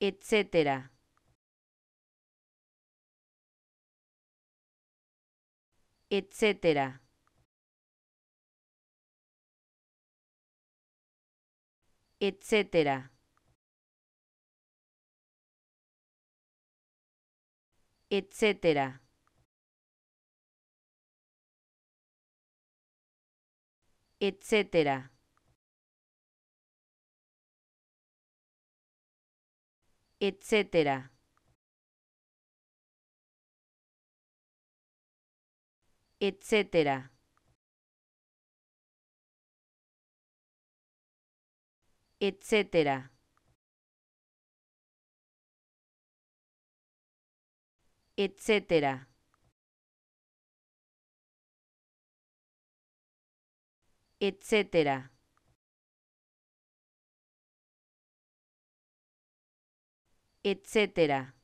etcétera. etcétera. etcétera. etcétera. etcétera. etcétera. etcétera. etcétera. etcétera. etcétera. etcétera.